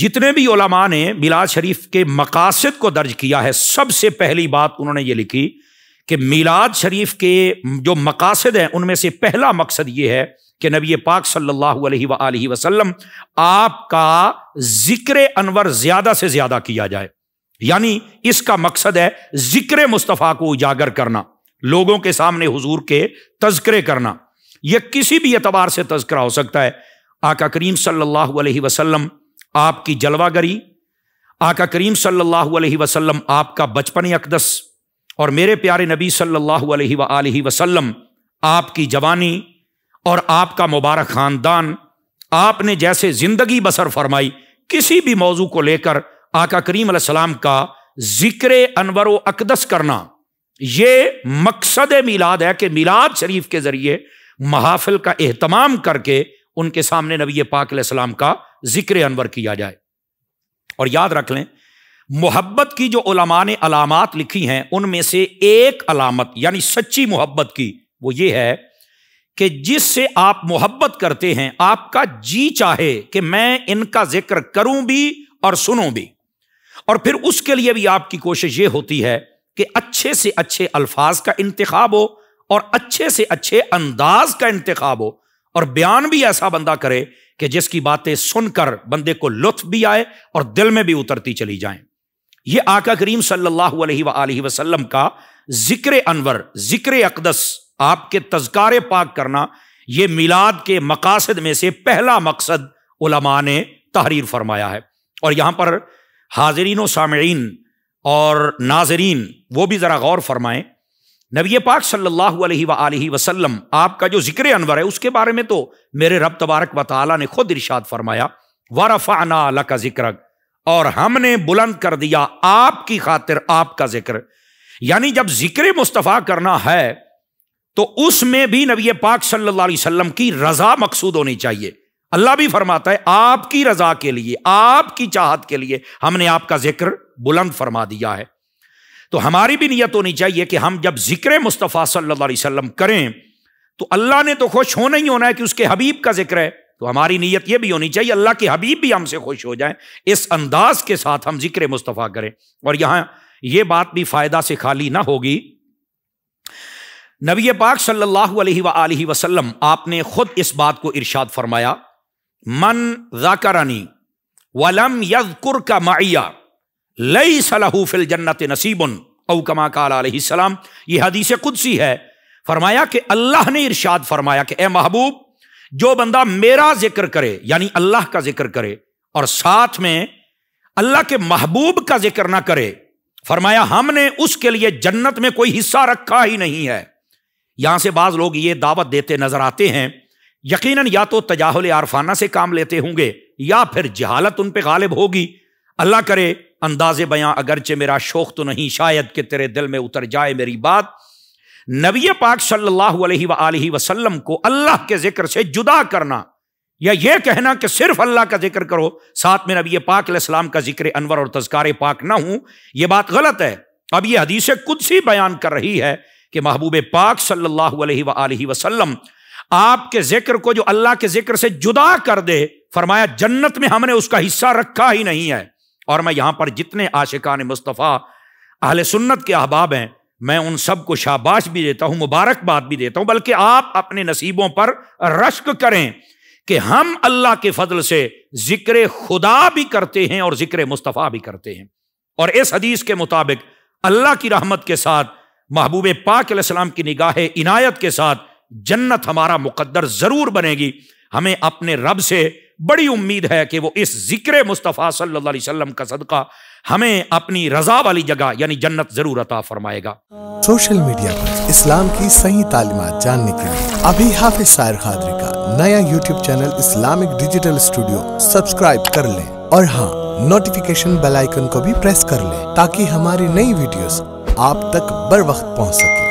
जितने भी ओलामा ने मिलाद शरीफ के मकासद को दर्ज किया है सबसे पहली बात उन्होंने ये लिखी कि मिलाद शरीफ के जो मकासद हैं उनमें से पहला मकसद ये है कि नबी पाक सल्लल्लाहु अलैहि वसल्लम आपका जिक्र अनवर ज़्यादा से ज़्यादा किया जाए यानी इसका मकसद है जिक्र मुस्तफ़ा को उजागर करना लोगों के सामने हुजूर के तस्करे करना यह किसी भी एतबार से तस्करा हो सकता है आका करीम सल्लल्लाहु अलैहि वसल्लम आपकी जलवागरी आका करीम सल्लल्लाहु अलैहि वसल्लम आपका बचपन अकदस और मेरे प्यारे नबी सल्लल्लाहु अलैहि अलैहि वसल्लम आपकी जवानी और आपका मुबारक ख़ानदान आपने जैसे ज़िंदगी बसर फरमाई किसी भी मौजू को लेकर आका करीम सलाम का ज़िक्र अनवर अकदस करना ये मकसद मिलाद है कि मिलाद शरीफ के ज़रिए महाफिल का एहतमाम करके उनके सामने नबी पाकाम का जिक्र अनवर किया जाए और याद रख लें मोहब्बत की जो उलमा ने अलामत लिखी हैं उनमें से एक अलामत यानी सच्ची मोहब्बत की वो ये है कि जिससे आप मोहब्बत करते हैं आपका जी चाहे कि मैं इनका जिक्र करूं भी और सुनू भी और फिर उसके लिए भी आपकी कोशिश यह होती है कि अच्छे से अच्छे अल्फाज का इंतखब हो और अच्छे से अच्छे अंदाज का इंतखब हो और बयान भी ऐसा बंदा करे कि जिसकी बातें सुनकर बंदे को लुत्फ भी आए और दिल में भी उतरती चली जाएं यह आका करीम सल्लल्लाहु अलैहि वसल्लम का जिक्र अनवर जिक्र अकदस आपके तजकार पाक करना यह मिलाद के मकासद में से पहला मकसद उलमा ने तहरीर फरमाया है और यहां पर हाजरीन सामीन और नाजरीन वो भी ज़रा गौर फरमाएं नबी पाक सल्लल्लाहु अलैहि वसल्लम आपका जो जिक्र अनवर है उसके बारे में तो मेरे रब तबारक व ने खुद इरशाद फरमाया वरफाना अला का जिक्र और हमने बुलंद कर दिया आपकी खातिर आपका जिक्र यानी जब जिक्र मुस्तफ़ा करना है तो उसमें भी नबी पाक सल्लल्लाहु अलैहि वसल्लम की रजा मकसूद होनी चाहिए अल्लाह भी फरमाता है आपकी रजा के लिए आपकी चाहत के लिए हमने आपका जिक्र बुलंद फरमा दिया है तो हमारी भी नीयत होनी चाहिए कि हम जब जिक्र मुस्तफ़ा सल्ला अलैहि करें तो अल्लाह ने तो खुश होना ही होना है कि उसके हबीब का जिक्र है तो हमारी नीयत यह भी होनी चाहिए अल्लाह के हबीब भी हमसे खुश हो जाए इस अंदाज के साथ हम जिक्र मुस्तफ़ा करें और यहाँ ये बात भी फ़ायदा से खाली ना होगी नबी पाक सल्लल्लाहु अलैहि वसल्लम आपने खुद इस बात को इरशाद फरमाया मन जाकरानी वलम कुर का माइया लई सलाहू फिल जन्नत नसीबन काल कालाम यह हदीस कुदसी है फरमाया कि अल्लाह ने इरशाद फरमाया कि ए महबूब जो बंदा मेरा जिक्र करे यानी अल्लाह का जिक्र करे और साथ में अल्लाह के महबूब का जिक्र ना करे फरमाया हमने उसके लिए जन्नत में कोई हिस्सा रखा ही नहीं है यहां से बाज लोग ये दावत देते नजर आते हैं यकीनन या तो तजाहल आरफाना से काम लेते होंगे या फिर जहालत उन पर गालिब होगी अल्लाह करे अंदाज बयां अगरचे मेरा शोक तो नहीं शायद कि तेरे दिल में उतर जाए मेरी बात नबी पाक सल्लल्लाहु अलैहि वसल्लम को अल्लाह के जिक्र से जुदा करना या यह कहना कि सिर्फ अल्लाह का जिक्र करो साथ में नबी पाक सलाम का जिक्र अनवर और तस्कार पाक ना हूं यह बात गलत है अब यह हदीस कुछ ही बयान कर रही है कि महबूब पाक सल्लल्लाहु अलैहि वसल्लम आपके जिक्र को जो अल्लाह के जिक्र से जुदा कर दे फरमाया जन्नत में हमने उसका हिस्सा रखा ही नहीं है और मैं यहां पर जितने आशिकान मुस्तफ़ा अहल सुन्नत के अहबाब हैं मैं उन सबको शाबाश भी देता हूं मुबारकबाद भी देता हूं बल्कि आप अपने नसीबों पर रश्क करें कि हम अल्लाह के फजल से जिक्र खुदा भी करते हैं और जिक्र मुस्तफ़ा भी करते हैं और इस हदीस के मुताबिक अल्लाह की रहमत के साथ महबूब पाक सलाम की निगाह इनायत के साथ जन्नत हमारा मुकद्दर ज़रूर बनेगी हमें अपने रब से बड़ी उम्मीद है कि वो इस जिक्र मुस्तफ़ा सल्लल्लाहु अलैहि वसल्लम का सदका हमें अपनी रजा वाली जगह यानी जन्नत जरूर अता फरमाएगा सोशल मीडिया पर इस्लाम की सही तालीमत जानने के लिए अभी हाफिज सायर खादरी का नया YouTube channel Islamic digital studio subscribe कर लें और हाँ नोटिफिकेशन बेल आइकन को भी प्रेस कर लें ताकि हमारी नई वीडियो आप तक बर वक्त पहुँच सके